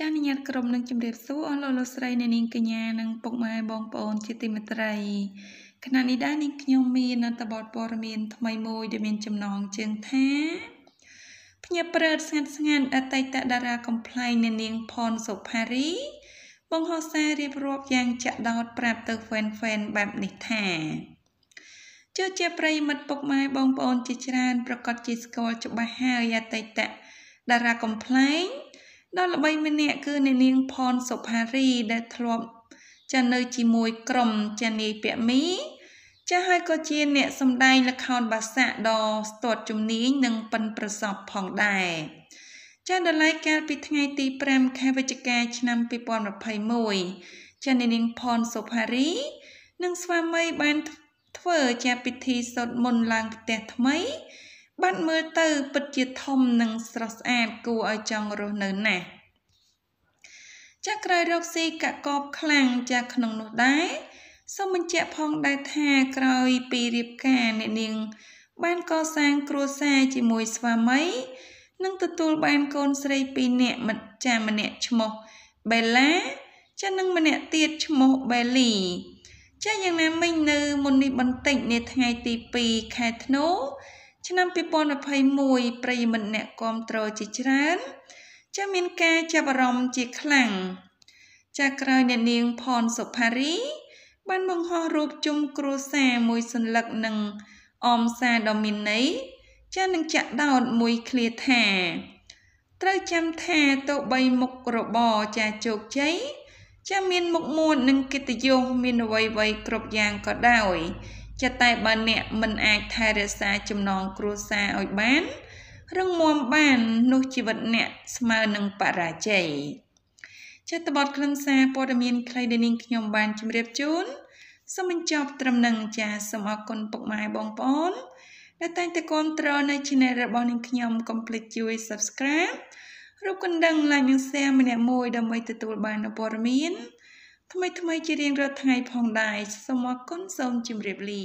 ចាអនុញ្ញាតក្រុមនឹងជម្រាបសួរអស់លោកលោកស្រីអ្នកនាងកញ្ញានិងពុកម៉ែបងប្អូនជាទីមេត្រីខណៈនេះដែរនាងខ្ញុំមានអត្ថបទព័ត៌មានថ្មីមួយដែលមានចំណងជើងថាភ្ញាក់ព្រើតស្ងាត់ស្ងាត់អតីតតារាកំ pl ែងអ្នកនាងផនសុផារីបង្ហោះសាររៀបរាប់យ៉ាងចាក់ដោតប្រាប់ទៅ fan fan បែបនេះថាចុះជាប្រិមិត្តពុកម៉ែបងប្អូនជាច្រើនប្រកាសជាស្គាល់ច្បាស់ហើយអតីតតារាកំ pl ែងដល់ល្បីម្នាក់គឺអ្នកនាងផនសុផារីដែលធ្លាប់ចានៅជាមួយក្រុមចានីពមីចាហើយក៏ជា អ្នកសម្ដែងល្ខោនបាសាក់ដ៏ស្ទាត់ជំនាញនិងប៉ិនប្រសពផងដែរចាដល់ឡាយកាលពីថ្ងៃទី5ខែវិច្ឆិកាឆ្នាំ2021ចាអ្នកនាងផនសុផារី និងស្វាមីបានធ្វើជាពិធីសូត្រមន្តឡើងផ្ទះថ្មីបាត់មើលទៅពិតជាធំនិងស្រស់ស្អាតគួរឲ្យចង់រស់នៅណាស់ចាស់ក្រោយរកស៊ីកកបខ្លាំងចាស់ក្នុងនោះដែរសូមបញ្ជាក់ផងដែរថាក្រោយពីរៀបការអ្នកនាងបានកសាងគ្រួសារជាមួយស្វាមី និងទទួលបានកូនស្រីពីរនាក់មិត្តចាម្នាក់ឈ្មោះបេឡា ចានិងម្នាក់ទៀតឈ្មោះបេលីចាយ៉ាងណាមិញនៅមុននេះបន្តិចនាថ្ងៃទី2ខែធ្នូឆ្នាំ2021ប្រិយមិត្តអ្នកគ្រប់គ្រងជាច្រើនចាមានការចាប់អារម្មណ៍ជាខ្លាំងចាក្រោយអ្នកនាងផនសុផារីបានបង្ហោះរូបជុំគ្រួសារមួយសន្លឹកនឹងអមសារដ៏មានន័យចានឹងចាក់ដោតមួយឃ្លាថាត្រូវចាំថាទៅបីមុខរបរចាជោគជ័យចាមានមុខមួននិងកិត្តិយសមានអ្វីៗគ្រប់យ៉ាងក៏ដោយចិត្តតែបើអ្នកមិនអាច ថែរក្សាចំណងគ្រួសារឲ្យបាន រឹងមាំបាននោះជីវិតអ្នកស្មើនឹងបរាជ័យចិត្តបត់ខ្លឹមសារព័ត៌មានខ្លីដែលនាងខ្ញុំបានជម្រាបជូនសូមបញ្ចប់ត្រឹមនឹងចាសសូមអរគុណពុកម៉ែបងប្អូនដែលតែងតែគាំទ្រនៅ channel របស់នាងខ្ញុំកុំភ្លេចជួយ subscribe រូបកណ្ដឹង like និង share ម្នាក់មួយដើម្បីទទួលបាននូវព័ត៌មានថ្មីថ្មីជារៀងរាល់ថ្ងៃផងដែរសូមអរគុណសូមជម្រាបលា